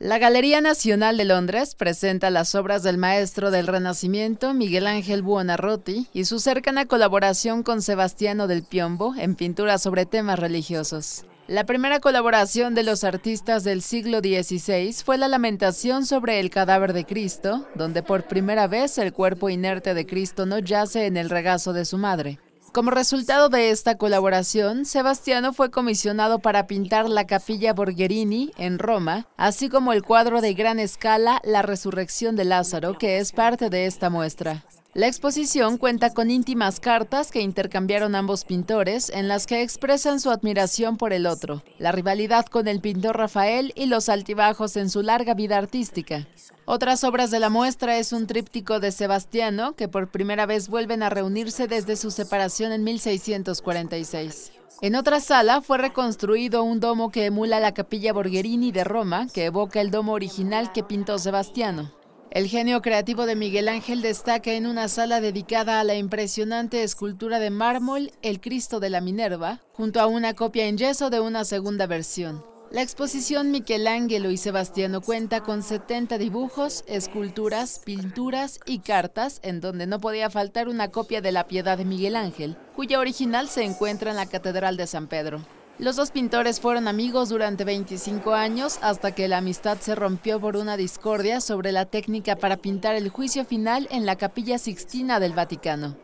La Galería Nacional de Londres presenta las obras del maestro del Renacimiento Miguel Ángel Buonarroti y su cercana colaboración con Sebastiano del Piombo en pinturas sobre temas religiosos. La primera colaboración de los artistas del siglo XVI fue la Lamentación sobre el cadáver de Cristo, donde por primera vez el cuerpo inerte de Cristo no yace en el regazo de su madre. Como resultado de esta colaboración, Sebastiano fue comisionado para pintar la Capilla Borgherini en Roma, así como el cuadro de gran escala La Resurrección de Lázaro, que es parte de esta muestra. La exposición cuenta con íntimas cartas que intercambiaron ambos pintores en las que expresan su admiración por el otro, la rivalidad con el pintor Rafael y los altibajos en su larga vida artística. Otras obras de la muestra es un tríptico de Sebastiano que por primera vez vuelven a reunirse desde su separación en 1646. En otra sala fue reconstruido un domo que emula la capilla Borgherini de Roma, que evoca el domo original que pintó Sebastiano. El genio creativo de Miguel Ángel destaca en una sala dedicada a la impresionante escultura de mármol El Cristo de la Minerva, junto a una copia en yeso de una segunda versión. La exposición Michelangelo y Sebastiano cuenta con 70 dibujos, esculturas, pinturas y cartas, en donde no podía faltar una copia de la Piedad de Miguel Ángel, cuya original se encuentra en la Catedral de San Pedro. Los dos pintores fueron amigos durante 25 años hasta que la amistad se rompió por una discordia sobre la técnica para pintar el juicio final en la capilla sixtina del Vaticano.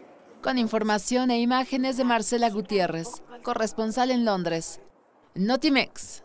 Con información e imágenes de Marcela Gutiérrez, corresponsal en Londres. Notimex.